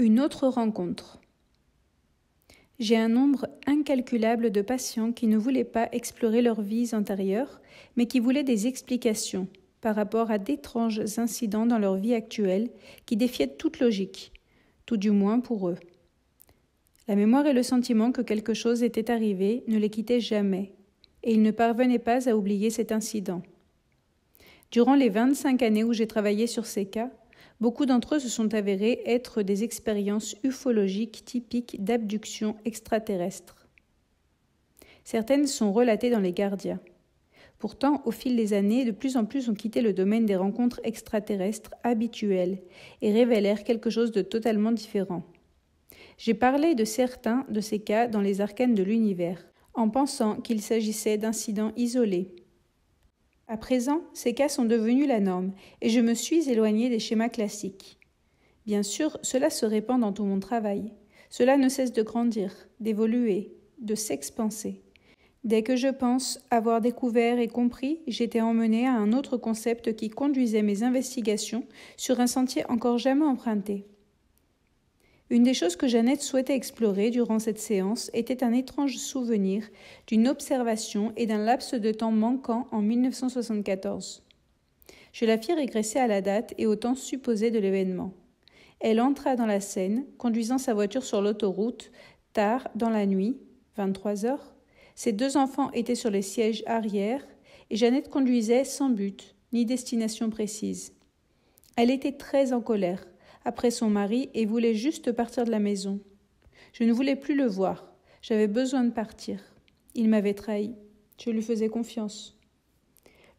Une autre rencontre. J'ai un nombre incalculable de patients qui ne voulaient pas explorer leurs vies antérieures, mais qui voulaient des explications par rapport à d'étranges incidents dans leur vie actuelle qui défiaient toute logique, tout du moins pour eux. La mémoire et le sentiment que quelque chose était arrivé ne les quittaient jamais, et ils ne parvenaient pas à oublier cet incident. Durant les 25 années où j'ai travaillé sur ces cas, Beaucoup d'entre eux se sont avérés être des expériences ufologiques typiques d'abductions extraterrestres. Certaines sont relatées dans les Gardiens. Pourtant, au fil des années, de plus en plus ont quitté le domaine des rencontres extraterrestres habituelles et révélèrent quelque chose de totalement différent. J'ai parlé de certains de ces cas dans les arcanes de l'univers, en pensant qu'il s'agissait d'incidents isolés, à présent, ces cas sont devenus la norme et je me suis éloignée des schémas classiques. Bien sûr, cela se répand dans tout mon travail. Cela ne cesse de grandir, d'évoluer, de s'expanser. Dès que je pense avoir découvert et compris, j'étais emmenée à un autre concept qui conduisait mes investigations sur un sentier encore jamais emprunté. Une des choses que Jeannette souhaitait explorer durant cette séance était un étrange souvenir d'une observation et d'un laps de temps manquant en 1974. Je la fis régresser à la date et au temps supposé de l'événement. Elle entra dans la scène, conduisant sa voiture sur l'autoroute, tard dans la nuit, 23 heures. Ses deux enfants étaient sur les sièges arrière et Jeannette conduisait sans but ni destination précise. Elle était très en colère après son mari et voulait juste partir de la maison. Je ne voulais plus le voir. J'avais besoin de partir. Il m'avait trahi. Je lui faisais confiance.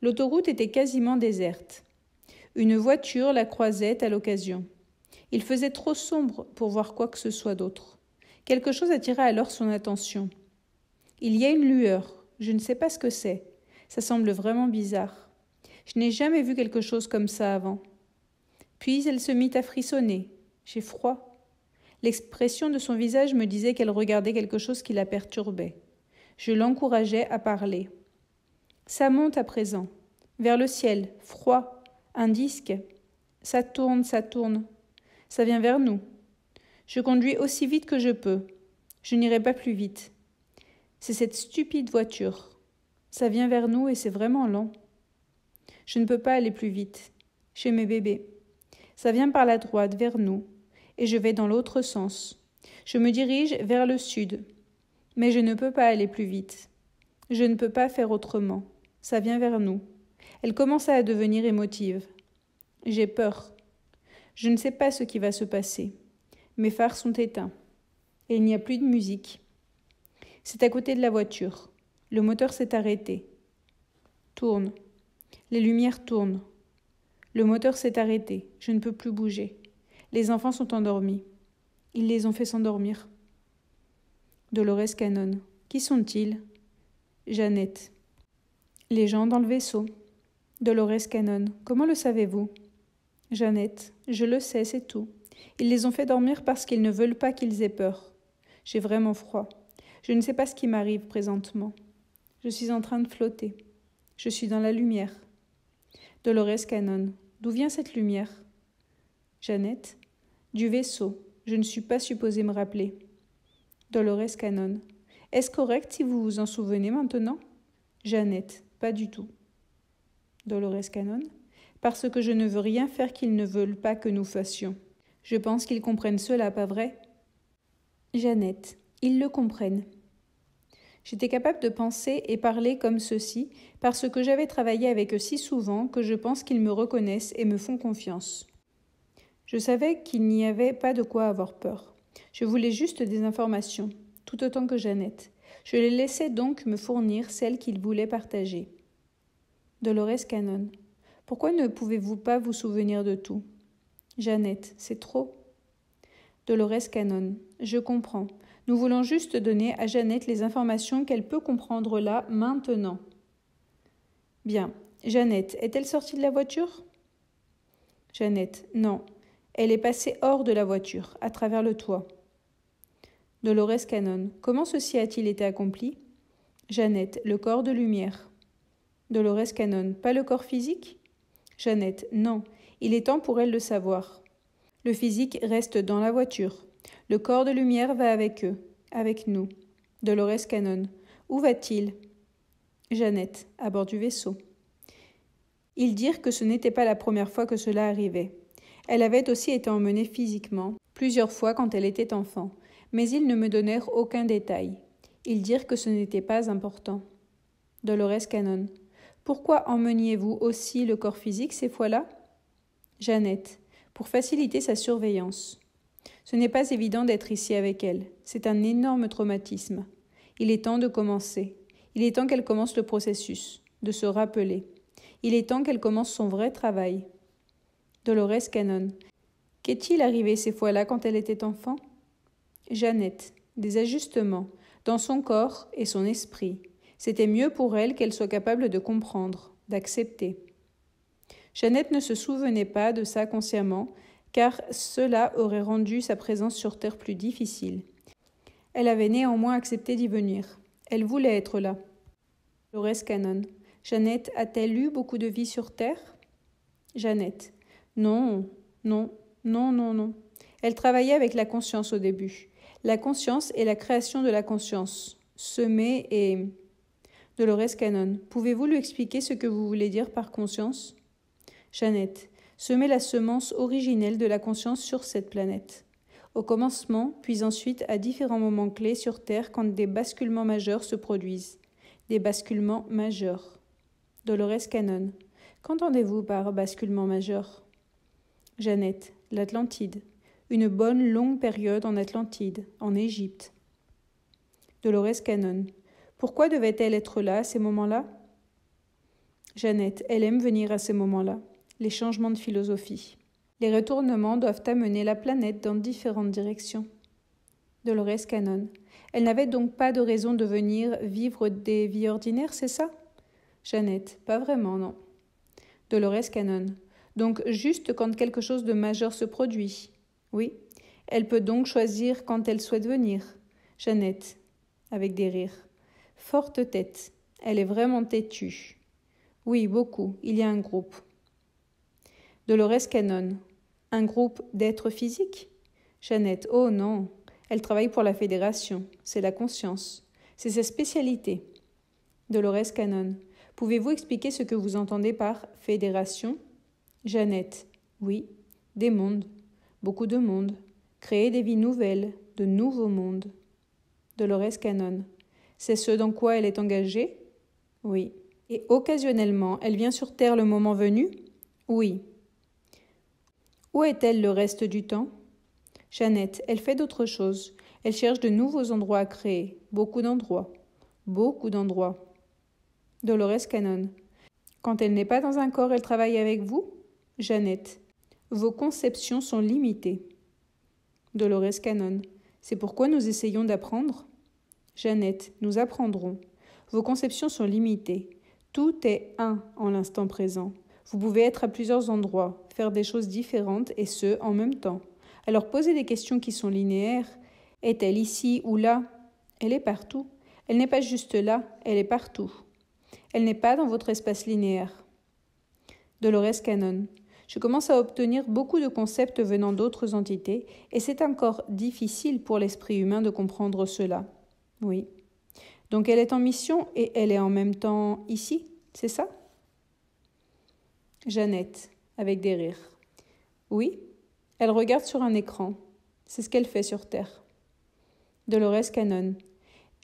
L'autoroute était quasiment déserte. Une voiture la croisait à l'occasion. Il faisait trop sombre pour voir quoi que ce soit d'autre. Quelque chose attira alors son attention. Il y a une lueur. Je ne sais pas ce que c'est. Ça semble vraiment bizarre. Je n'ai jamais vu quelque chose comme ça avant. Puis elle se mit à frissonner. J'ai froid. L'expression de son visage me disait qu'elle regardait quelque chose qui la perturbait. Je l'encourageais à parler. Ça monte à présent. Vers le ciel, froid, un disque. Ça tourne, ça tourne. Ça vient vers nous. Je conduis aussi vite que je peux. Je n'irai pas plus vite. C'est cette stupide voiture. Ça vient vers nous et c'est vraiment lent. Je ne peux pas aller plus vite. Chez mes bébés. Ça vient par la droite vers nous, et je vais dans l'autre sens. Je me dirige vers le sud, mais je ne peux pas aller plus vite. Je ne peux pas faire autrement. Ça vient vers nous. Elle commence à devenir émotive. J'ai peur. Je ne sais pas ce qui va se passer. Mes phares sont éteints. Et il n'y a plus de musique. C'est à côté de la voiture. Le moteur s'est arrêté. Tourne. Les lumières tournent. Le moteur s'est arrêté, je ne peux plus bouger. Les enfants sont endormis. Ils les ont fait s'endormir. Dolores Canon. Qui sont-ils Jeannette. Les gens dans le vaisseau. Dolores Canon. Comment le savez-vous Jeannette. Je le sais, c'est tout. Ils les ont fait dormir parce qu'ils ne veulent pas qu'ils aient peur. J'ai vraiment froid. Je ne sais pas ce qui m'arrive présentement. Je suis en train de flotter. Je suis dans la lumière. Dolores Cannon. D'où vient cette lumière Jeannette. Du vaisseau. Je ne suis pas supposée me rappeler. Dolores Canon, Est-ce correct si vous vous en souvenez maintenant Jeannette. Pas du tout. Dolores Canon, Parce que je ne veux rien faire qu'ils ne veulent pas que nous fassions. Je pense qu'ils comprennent cela, pas vrai Jeannette. Ils le comprennent. J'étais capable de penser et parler comme ceci parce que j'avais travaillé avec eux si souvent que je pense qu'ils me reconnaissent et me font confiance. Je savais qu'il n'y avait pas de quoi avoir peur. Je voulais juste des informations, tout autant que Jeannette. Je les laissais donc me fournir celles qu'ils voulaient partager. Dolores Cannon. Pourquoi ne pouvez-vous pas vous souvenir de tout Jeannette. C'est trop. Dolores Cannon. Je comprends. Nous voulons juste donner à Jeannette les informations qu'elle peut comprendre là, maintenant. Bien. Jeannette, est-elle sortie de la voiture Jeannette, non. Elle est passée hors de la voiture, à travers le toit. Dolores Cannon, comment ceci a-t-il été accompli Jeannette, le corps de lumière. Dolores Cannon, pas le corps physique Jeannette, non. Il est temps pour elle de savoir. Le physique reste dans la voiture. Le corps de lumière va avec eux, avec nous. Dolores Cannon. Où va-t-il Jeannette, à bord du vaisseau. Ils dirent que ce n'était pas la première fois que cela arrivait. Elle avait aussi été emmenée physiquement, plusieurs fois quand elle était enfant, mais ils ne me donnèrent aucun détail. Ils dirent que ce n'était pas important. Dolores Cannon. Pourquoi emmeniez-vous aussi le corps physique ces fois-là Jeannette. Pour faciliter sa surveillance. Ce n'est pas évident d'être ici avec elle. C'est un énorme traumatisme. Il est temps de commencer. Il est temps qu'elle commence le processus, de se rappeler. Il est temps qu'elle commence son vrai travail. Dolores Cannon. Qu'est-il arrivé ces fois-là quand elle était enfant Jeannette. Des ajustements, dans son corps et son esprit. C'était mieux pour elle qu'elle soit capable de comprendre, d'accepter. Jeannette ne se souvenait pas de ça consciemment, car cela aurait rendu sa présence sur Terre plus difficile. Elle avait néanmoins accepté d'y venir. Elle voulait être là. Dolores Cannon. Jeannette a-t-elle eu beaucoup de vie sur Terre Jeannette. Non, non, non, non, non. Elle travaillait avec la conscience au début. La conscience est la création de la conscience. Semer et. Dolores Cannon. Pouvez-vous lui expliquer ce que vous voulez dire par conscience Jeannette semer la semence originelle de la conscience sur cette planète. Au commencement, puis ensuite à différents moments clés sur Terre quand des basculements majeurs se produisent. Des basculements majeurs. Dolores Cannon. Qu'entendez-vous par basculement majeur Jeannette. L'Atlantide. Une bonne longue période en Atlantide, en Égypte. Dolores Cannon. Pourquoi devait-elle être là à ces moments-là Jeannette, elle aime venir à ces moments-là les changements de philosophie. Les retournements doivent amener la planète dans différentes directions. Dolores Cannon. Elle n'avait donc pas de raison de venir vivre des vies ordinaires, c'est ça Jeannette. Pas vraiment, non. Dolores Cannon. Donc juste quand quelque chose de majeur se produit. Oui. Elle peut donc choisir quand elle souhaite venir. Jeannette. Avec des rires. Forte tête. Elle est vraiment têtue. Oui, beaucoup. Il y a un groupe. Dolores Cannon. Un groupe d'êtres physiques Jeannette. Oh non. Elle travaille pour la Fédération. C'est la conscience. C'est sa spécialité. Dolores Cannon. Pouvez-vous expliquer ce que vous entendez par fédération Jeannette. Oui. Des mondes. Beaucoup de mondes. Créer des vies nouvelles, de nouveaux mondes. Dolores Cannon. C'est ce dans quoi elle est engagée Oui. Et occasionnellement, elle vient sur Terre le moment venu Oui. Où est-elle le reste du temps Jeannette, elle fait d'autres choses. Elle cherche de nouveaux endroits à créer. Beaucoup d'endroits. Beaucoup d'endroits. Dolores Cannon. Quand elle n'est pas dans un corps, elle travaille avec vous Jeannette. Vos conceptions sont limitées. Dolores Cannon. C'est pourquoi nous essayons d'apprendre Jeannette. Nous apprendrons. Vos conceptions sont limitées. Tout est un en l'instant présent. Vous pouvez être à plusieurs endroits, faire des choses différentes et ce, en même temps. Alors posez des questions qui sont linéaires. Est-elle ici ou là Elle est partout. Elle n'est pas juste là, elle est partout. Elle n'est pas dans votre espace linéaire. Dolores Cannon. Je commence à obtenir beaucoup de concepts venant d'autres entités, et c'est encore difficile pour l'esprit humain de comprendre cela. Oui. Donc elle est en mission et elle est en même temps ici, c'est ça Jeannette, avec des rires. Oui, elle regarde sur un écran. C'est ce qu'elle fait sur Terre. Dolores Cannon.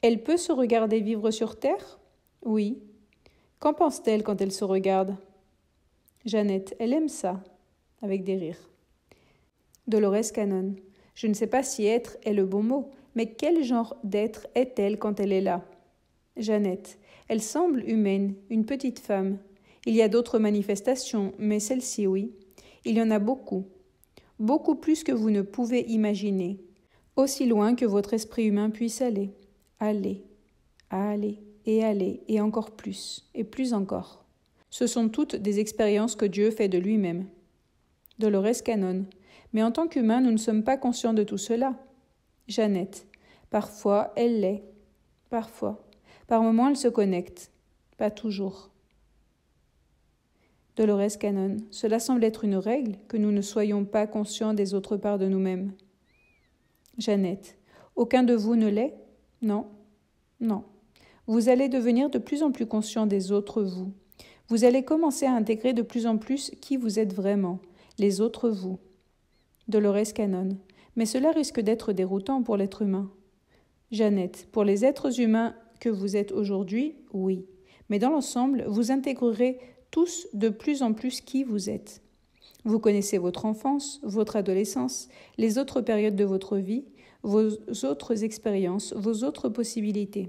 Elle peut se regarder vivre sur Terre Oui. Qu'en pense-t-elle quand elle se regarde Jeannette, elle aime ça, avec des rires. Dolores Cannon. Je ne sais pas si être est le bon mot, mais quel genre d'être est-elle quand elle est là Jeannette. Elle semble humaine, une petite femme, il y a d'autres manifestations, mais celle-ci, oui. Il y en a beaucoup. Beaucoup plus que vous ne pouvez imaginer. Aussi loin que votre esprit humain puisse aller. Allez, aller et aller, et encore plus, et plus encore. Ce sont toutes des expériences que Dieu fait de lui-même. Dolores Canon, Mais en tant qu'humain, nous ne sommes pas conscients de tout cela. Jeannette. Parfois, elle l'est. Parfois. Par moments, elle se connecte. Pas toujours. Dolores Cannon. Cela semble être une règle, que nous ne soyons pas conscients des autres parts de nous-mêmes. Jeannette. Aucun de vous ne l'est Non. Non. Vous allez devenir de plus en plus conscients des autres vous. Vous allez commencer à intégrer de plus en plus qui vous êtes vraiment, les autres vous. Dolores Cannon. Mais cela risque d'être déroutant pour l'être humain. Jeannette. Pour les êtres humains que vous êtes aujourd'hui, oui. Mais dans l'ensemble, vous intégrerez tous de plus en plus qui vous êtes. Vous connaissez votre enfance, votre adolescence, les autres périodes de votre vie, vos autres expériences, vos autres possibilités.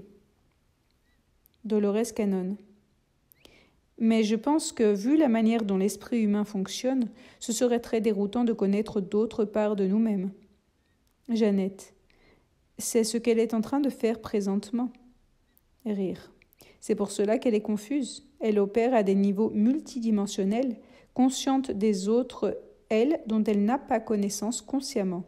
Dolores Cannon. Mais je pense que, vu la manière dont l'esprit humain fonctionne, ce serait très déroutant de connaître d'autres parts de nous-mêmes. Jeannette. C'est ce qu'elle est en train de faire présentement. Rire. C'est pour cela qu'elle est confuse. Elle opère à des niveaux multidimensionnels, consciente des autres elle dont elle n'a pas connaissance consciemment.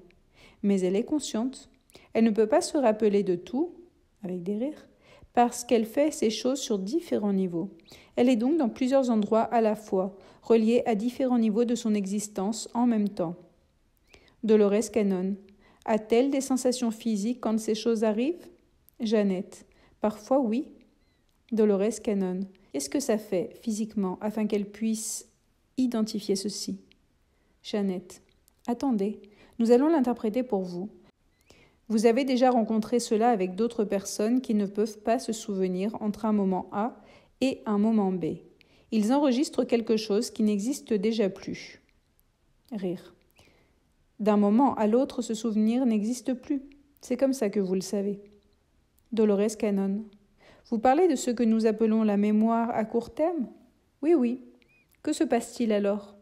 Mais elle est consciente. Elle ne peut pas se rappeler de tout, avec des rires, parce qu'elle fait ces choses sur différents niveaux. Elle est donc dans plusieurs endroits à la fois, reliée à différents niveaux de son existence en même temps. Dolores Cannon. A-t-elle des sensations physiques quand ces choses arrivent Jeannette. Parfois oui, Dolores Cannon. Qu'est-ce que ça fait physiquement afin qu'elle puisse identifier ceci Jeannette. Attendez, nous allons l'interpréter pour vous. Vous avez déjà rencontré cela avec d'autres personnes qui ne peuvent pas se souvenir entre un moment A et un moment B. Ils enregistrent quelque chose qui n'existe déjà plus. Rire. D'un moment à l'autre, ce souvenir n'existe plus. C'est comme ça que vous le savez. Dolores Cannon. Vous parlez de ce que nous appelons la mémoire à court terme Oui, oui. Que se passe-t-il alors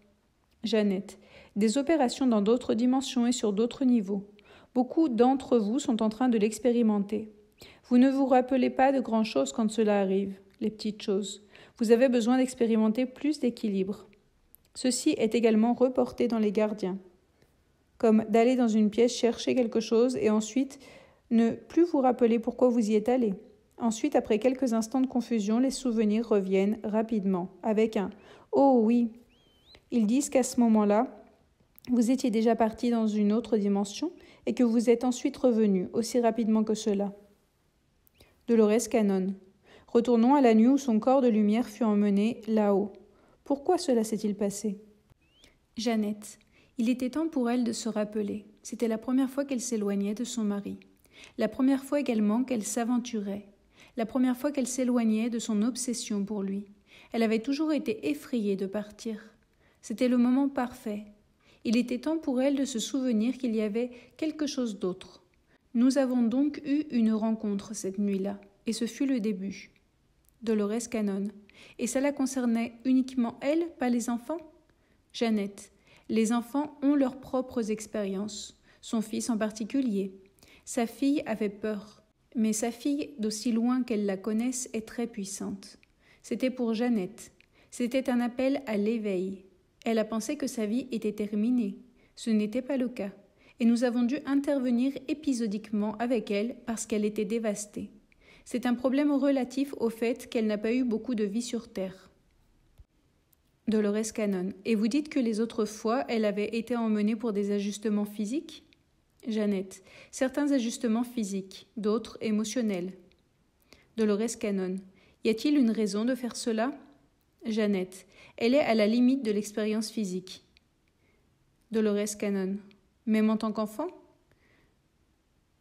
Jeannette. Des opérations dans d'autres dimensions et sur d'autres niveaux. Beaucoup d'entre vous sont en train de l'expérimenter. Vous ne vous rappelez pas de grand-chose quand cela arrive, les petites choses. Vous avez besoin d'expérimenter plus d'équilibre. Ceci est également reporté dans les gardiens, comme d'aller dans une pièce chercher quelque chose et ensuite ne plus vous rappeler pourquoi vous y êtes allé. Ensuite, après quelques instants de confusion, les souvenirs reviennent rapidement, avec un ⁇ Oh oui !⁇ Ils disent qu'à ce moment-là, vous étiez déjà parti dans une autre dimension et que vous êtes ensuite revenu aussi rapidement que cela. Dolores Canon, Retournons à la nuit où son corps de lumière fut emmené là-haut. Pourquoi cela s'est-il passé Jeannette. Il était temps pour elle de se rappeler. C'était la première fois qu'elle s'éloignait de son mari. La première fois également qu'elle s'aventurait, la première fois qu'elle s'éloignait de son obsession pour lui. Elle avait toujours été effrayée de partir. C'était le moment parfait. Il était temps pour elle de se souvenir qu'il y avait quelque chose d'autre. Nous avons donc eu une rencontre cette nuit-là, et ce fut le début. Dolores Cannon. Et cela concernait uniquement elle, pas les enfants Jeannette. Les enfants ont leurs propres expériences, son fils en particulier. Sa fille avait peur. Mais sa fille, d'aussi loin qu'elle la connaisse, est très puissante. C'était pour Jeannette. C'était un appel à l'éveil. Elle a pensé que sa vie était terminée. Ce n'était pas le cas. Et nous avons dû intervenir épisodiquement avec elle parce qu'elle était dévastée. C'est un problème relatif au fait qu'elle n'a pas eu beaucoup de vie sur Terre. Dolores Cannon. Et vous dites que les autres fois, elle avait été emmenée pour des ajustements physiques Jeannette. Certains ajustements physiques, d'autres émotionnels. Dolores Cannon. Y a-t-il une raison de faire cela Jeannette. Elle est à la limite de l'expérience physique. Dolores Cannon. Même en tant qu'enfant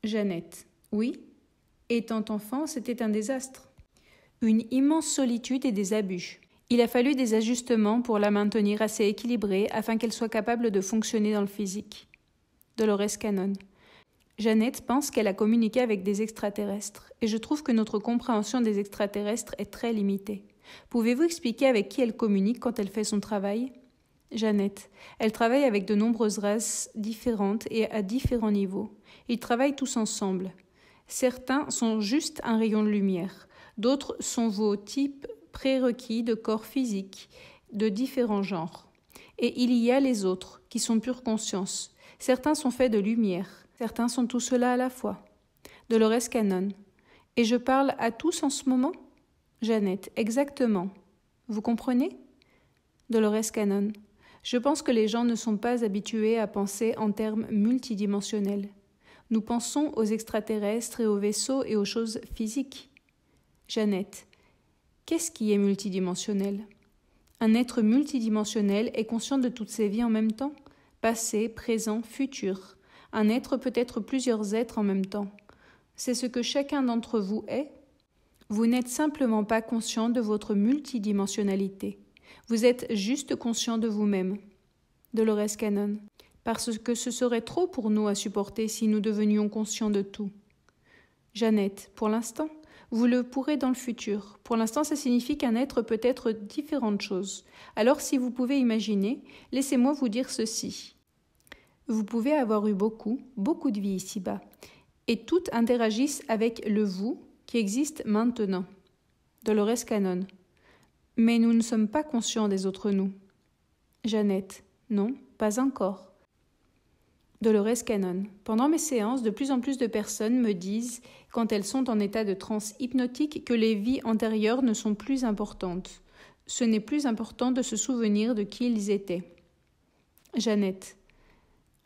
Jeannette. Oui. Étant enfant, c'était un désastre. Une immense solitude et des abus. Il a fallu des ajustements pour la maintenir assez équilibrée afin qu'elle soit capable de fonctionner dans le physique. Dolores Cannon. Jeannette pense qu'elle a communiqué avec des extraterrestres, et je trouve que notre compréhension des extraterrestres est très limitée. Pouvez-vous expliquer avec qui elle communique quand elle fait son travail Jeannette. Elle travaille avec de nombreuses races différentes et à différents niveaux. Ils travaillent tous ensemble. Certains sont juste un rayon de lumière, d'autres sont vos types prérequis de corps physiques de différents genres. Et il y a les autres, qui sont pure conscience, Certains sont faits de lumière, certains sont tout cela à la fois. Dolores Cannon. Et je parle à tous en ce moment Jeannette, exactement. Vous comprenez Dolores Cannon. Je pense que les gens ne sont pas habitués à penser en termes multidimensionnels. Nous pensons aux extraterrestres et aux vaisseaux et aux choses physiques. Jeannette. Qu'est-ce qui est multidimensionnel Un être multidimensionnel est conscient de toutes ses vies en même temps passé, présent, futur. Un être peut être plusieurs êtres en même temps. C'est ce que chacun d'entre vous est. Vous n'êtes simplement pas conscient de votre multidimensionnalité. Vous êtes juste conscient de vous-même. Dolores Cannon. Parce que ce serait trop pour nous à supporter si nous devenions conscients de tout. Jeannette. Pour l'instant, vous le pourrez dans le futur. Pour l'instant, ça signifie qu'un être peut être différentes choses. Alors, si vous pouvez imaginer, laissez-moi vous dire ceci. Vous pouvez avoir eu beaucoup, beaucoup de vies ici-bas, et toutes interagissent avec le vous qui existe maintenant. Dolores Cannon. Mais nous ne sommes pas conscients des autres nous. Jeannette. Non, pas encore. Dolores Cannon. Pendant mes séances, de plus en plus de personnes me disent, quand elles sont en état de transe hypnotique, que les vies antérieures ne sont plus importantes. Ce n'est plus important de se souvenir de qui ils étaient. Jeannette.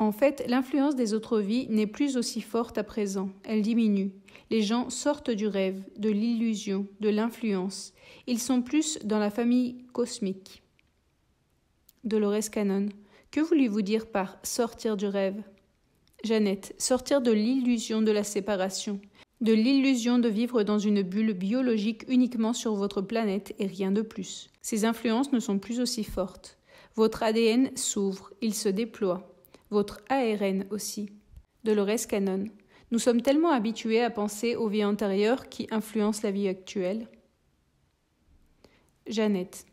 En fait, l'influence des autres vies n'est plus aussi forte à présent, elle diminue. Les gens sortent du rêve, de l'illusion, de l'influence. Ils sont plus dans la famille cosmique. Dolores Cannon, que voulez-vous dire par sortir du rêve Jeannette, sortir de l'illusion de la séparation, de l'illusion de vivre dans une bulle biologique uniquement sur votre planète et rien de plus. Ces influences ne sont plus aussi fortes. Votre ADN s'ouvre, il se déploie votre ARN aussi. Dolores Cannon. Nous sommes tellement habitués à penser aux vies antérieures qui influencent la vie actuelle. Jeannette.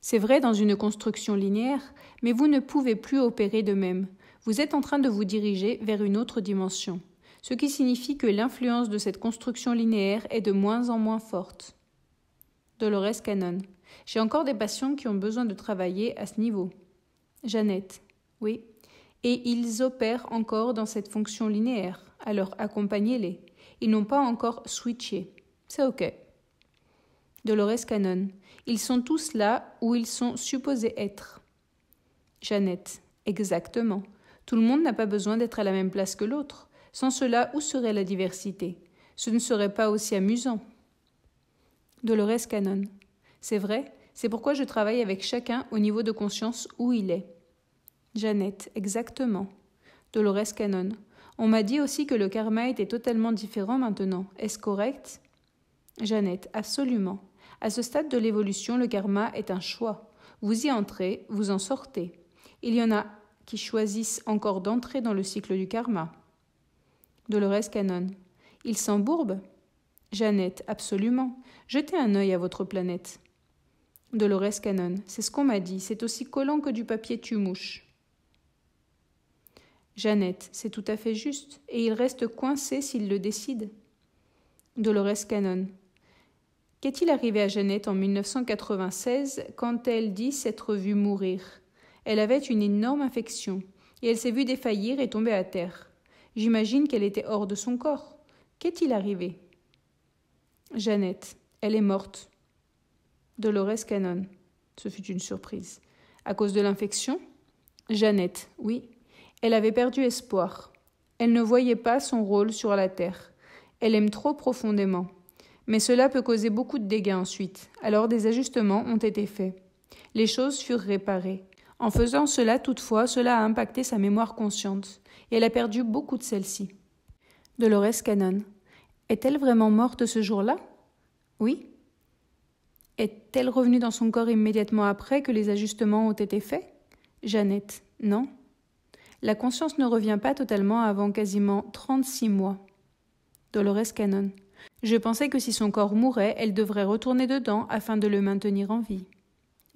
C'est vrai dans une construction linéaire, mais vous ne pouvez plus opérer de même. Vous êtes en train de vous diriger vers une autre dimension, ce qui signifie que l'influence de cette construction linéaire est de moins en moins forte. Dolores Cannon. J'ai encore des patients qui ont besoin de travailler à ce niveau. Jeannette. Oui, et ils opèrent encore dans cette fonction linéaire, alors accompagnez-les. Ils n'ont pas encore switché. C'est OK. Dolores Cannon. Ils sont tous là où ils sont supposés être. Jeannette. Exactement. Tout le monde n'a pas besoin d'être à la même place que l'autre. Sans cela, où serait la diversité Ce ne serait pas aussi amusant. Dolores Cannon. C'est vrai, c'est pourquoi je travaille avec chacun au niveau de conscience où il est. « Jeannette, exactement. Dolores Cannon. On m'a dit aussi que le karma était totalement différent maintenant. Est-ce correct Jeannette, absolument. À ce stade de l'évolution, le karma est un choix. Vous y entrez, vous en sortez. Il y en a qui choisissent encore d'entrer dans le cycle du karma. Dolores Cannon. il s'embourbe ?»« Jeannette, absolument. Jetez un œil à votre planète. Dolores Cannon. C'est ce qu'on m'a dit. C'est aussi collant que du papier tu mouche Jeannette, c'est tout à fait juste, et il reste coincé s'il le décide. Dolores Cannon. Qu'est-il arrivé à Jeannette en 1996 quand elle dit s'être vue mourir Elle avait une énorme infection, et elle s'est vue défaillir et tomber à terre. J'imagine qu'elle était hors de son corps. Qu'est-il arrivé Jeannette, elle est morte. Dolores Cannon. Ce fut une surprise. À cause de l'infection Jeannette, oui, elle avait perdu espoir. Elle ne voyait pas son rôle sur la terre. Elle aime trop profondément. Mais cela peut causer beaucoup de dégâts ensuite, alors des ajustements ont été faits. Les choses furent réparées. En faisant cela, toutefois, cela a impacté sa mémoire consciente, et elle a perdu beaucoup de celle-ci. Dolores Cannon. Est-elle vraiment morte ce jour-là Oui. Est-elle revenue dans son corps immédiatement après que les ajustements ont été faits Jeannette. Non la conscience ne revient pas totalement avant quasiment 36 mois. Dolores Cannon. Je pensais que si son corps mourait, elle devrait retourner dedans afin de le maintenir en vie.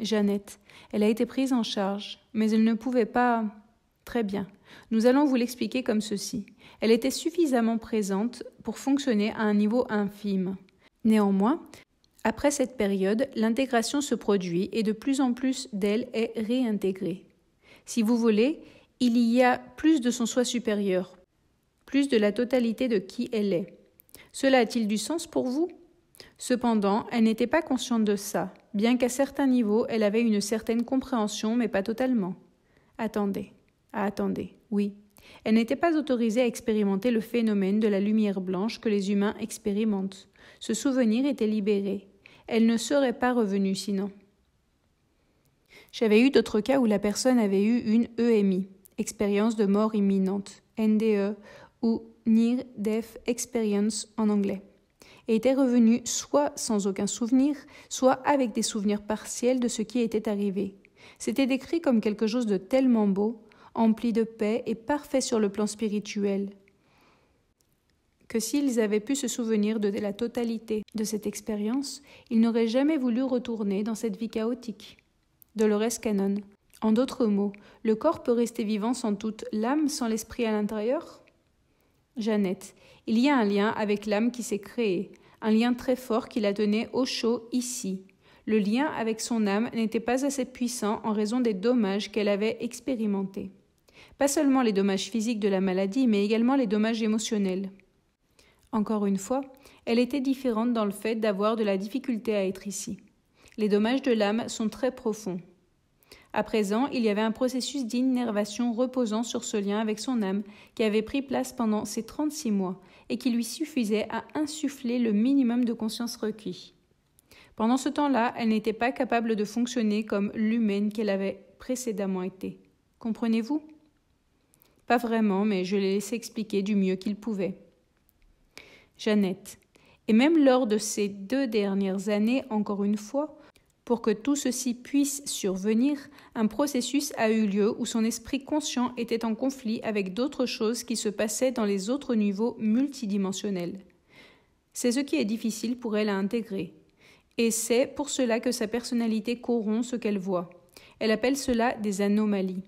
Jeannette. Elle a été prise en charge, mais elle ne pouvait pas. Très bien. Nous allons vous l'expliquer comme ceci. Elle était suffisamment présente pour fonctionner à un niveau infime. Néanmoins, après cette période, l'intégration se produit et de plus en plus d'elle est réintégrée. Si vous voulez, il y a plus de son soi supérieur, plus de la totalité de qui elle est. Cela a-t-il du sens pour vous Cependant, elle n'était pas consciente de ça, bien qu'à certains niveaux elle avait une certaine compréhension, mais pas totalement. Attendez, ah, attendez, oui. Elle n'était pas autorisée à expérimenter le phénomène de la lumière blanche que les humains expérimentent. Ce souvenir était libéré. Elle ne serait pas revenue sinon. J'avais eu d'autres cas où la personne avait eu une EMI, expérience de mort imminente, NDE, ou Near Death Experience en anglais, et était revenu soit sans aucun souvenir, soit avec des souvenirs partiels de ce qui était arrivé. C'était décrit comme quelque chose de tellement beau, empli de paix et parfait sur le plan spirituel, que s'ils avaient pu se souvenir de la totalité de cette expérience, ils n'auraient jamais voulu retourner dans cette vie chaotique. Dolores Cannon. En d'autres mots, le corps peut rester vivant sans toute l'âme, sans l'esprit à l'intérieur Jeannette, il y a un lien avec l'âme qui s'est créé, un lien très fort qui la tenait au chaud ici. Le lien avec son âme n'était pas assez puissant en raison des dommages qu'elle avait expérimentés. Pas seulement les dommages physiques de la maladie, mais également les dommages émotionnels. Encore une fois, elle était différente dans le fait d'avoir de la difficulté à être ici. Les dommages de l'âme sont très profonds. À présent, il y avait un processus d'innervation reposant sur ce lien avec son âme qui avait pris place pendant ces 36 mois et qui lui suffisait à insuffler le minimum de conscience requis. Pendant ce temps-là, elle n'était pas capable de fonctionner comme l'humaine qu'elle avait précédemment été. Comprenez-vous Pas vraiment, mais je l'ai laissé expliquer du mieux qu'il pouvait. Jeannette. Et même lors de ces deux dernières années, encore une fois, pour que tout ceci puisse survenir, un processus a eu lieu où son esprit conscient était en conflit avec d'autres choses qui se passaient dans les autres niveaux multidimensionnels. C'est ce qui est difficile pour elle à intégrer. Et c'est pour cela que sa personnalité corrompt ce qu'elle voit. Elle appelle cela des anomalies.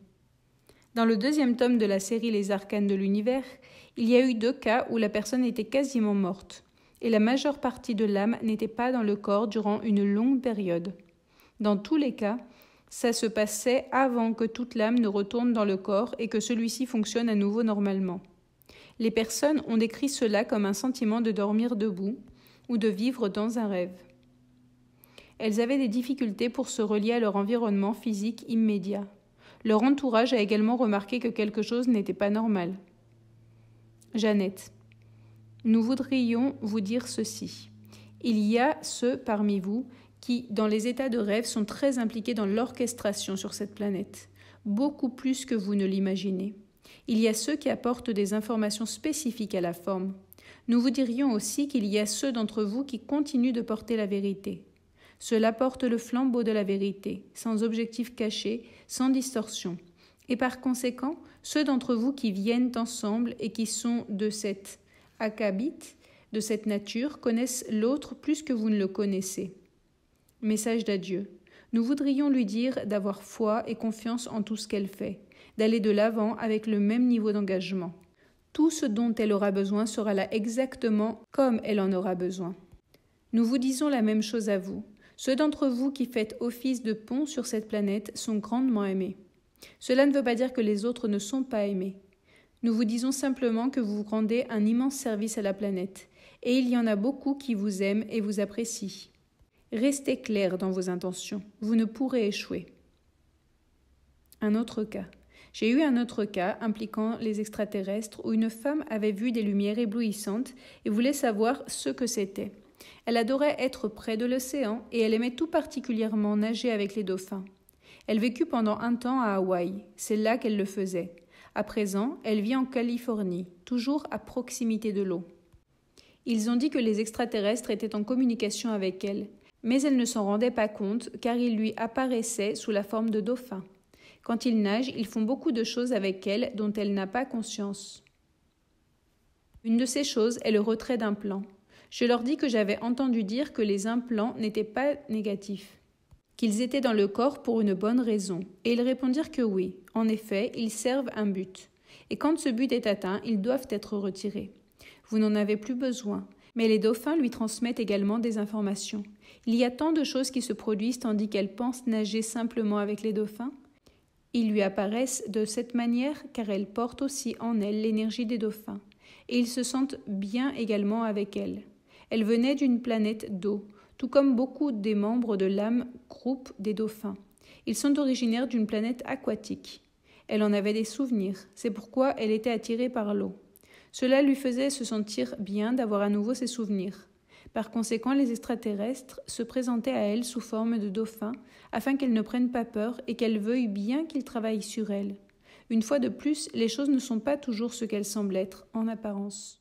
Dans le deuxième tome de la série Les arcanes de l'univers, il y a eu deux cas où la personne était quasiment morte, et la majeure partie de l'âme n'était pas dans le corps durant une longue période. Dans tous les cas, ça se passait avant que toute l'âme ne retourne dans le corps et que celui-ci fonctionne à nouveau normalement. Les personnes ont décrit cela comme un sentiment de dormir debout ou de vivre dans un rêve. Elles avaient des difficultés pour se relier à leur environnement physique immédiat. Leur entourage a également remarqué que quelque chose n'était pas normal. Jeannette. Nous voudrions vous dire ceci. Il y a ceux parmi vous qui, dans les états de rêve, sont très impliqués dans l'orchestration sur cette planète, beaucoup plus que vous ne l'imaginez. Il y a ceux qui apportent des informations spécifiques à la forme. Nous vous dirions aussi qu'il y a ceux d'entre vous qui continuent de porter la vérité. Cela porte le flambeau de la vérité, sans objectif caché, sans distorsion. Et par conséquent, ceux d'entre vous qui viennent ensemble et qui sont de cette acabite, de cette nature, connaissent l'autre plus que vous ne le connaissez. Message d'adieu. Nous voudrions lui dire d'avoir foi et confiance en tout ce qu'elle fait, d'aller de l'avant avec le même niveau d'engagement. Tout ce dont elle aura besoin sera là exactement comme elle en aura besoin. Nous vous disons la même chose à vous. Ceux d'entre vous qui faites office de pont sur cette planète sont grandement aimés. Cela ne veut pas dire que les autres ne sont pas aimés. Nous vous disons simplement que vous rendez un immense service à la planète, et il y en a beaucoup qui vous aiment et vous apprécient. Restez clair dans vos intentions, vous ne pourrez échouer. Un autre cas. J'ai eu un autre cas impliquant les extraterrestres où une femme avait vu des lumières éblouissantes et voulait savoir ce que c'était. Elle adorait être près de l'océan et elle aimait tout particulièrement nager avec les dauphins. Elle vécut pendant un temps à Hawaï, c'est là qu'elle le faisait. À présent, elle vit en Californie, toujours à proximité de l'eau. Ils ont dit que les extraterrestres étaient en communication avec elle mais elle ne s'en rendait pas compte car il lui apparaissait sous la forme de dauphins. Quand ils nagent, ils font beaucoup de choses avec elle dont elle n'a pas conscience. Une de ces choses est le retrait d'un Je leur dis que j'avais entendu dire que les implants n'étaient pas négatifs qu'ils étaient dans le corps pour une bonne raison, et ils répondirent que oui, en effet, ils servent un but, et quand ce but est atteint, ils doivent être retirés. Vous n'en avez plus besoin, mais les dauphins lui transmettent également des informations. Il y a tant de choses qui se produisent tandis qu'elle pense nager simplement avec les dauphins. Ils lui apparaissent de cette manière car elle porte aussi en elle l'énergie des dauphins, et ils se sentent bien également avec elle. Elle venait d'une planète d'eau, tout comme beaucoup des membres de l'âme groupe des dauphins. Ils sont originaires d'une planète aquatique. Elle en avait des souvenirs, c'est pourquoi elle était attirée par l'eau. Cela lui faisait se sentir bien d'avoir à nouveau ses souvenirs. Par conséquent, les extraterrestres se présentaient à elle sous forme de dauphins, afin qu'elle ne prenne pas peur et qu'elle veuille bien qu'ils travaillent sur elle. Une fois de plus, les choses ne sont pas toujours ce qu'elles semblent être en apparence.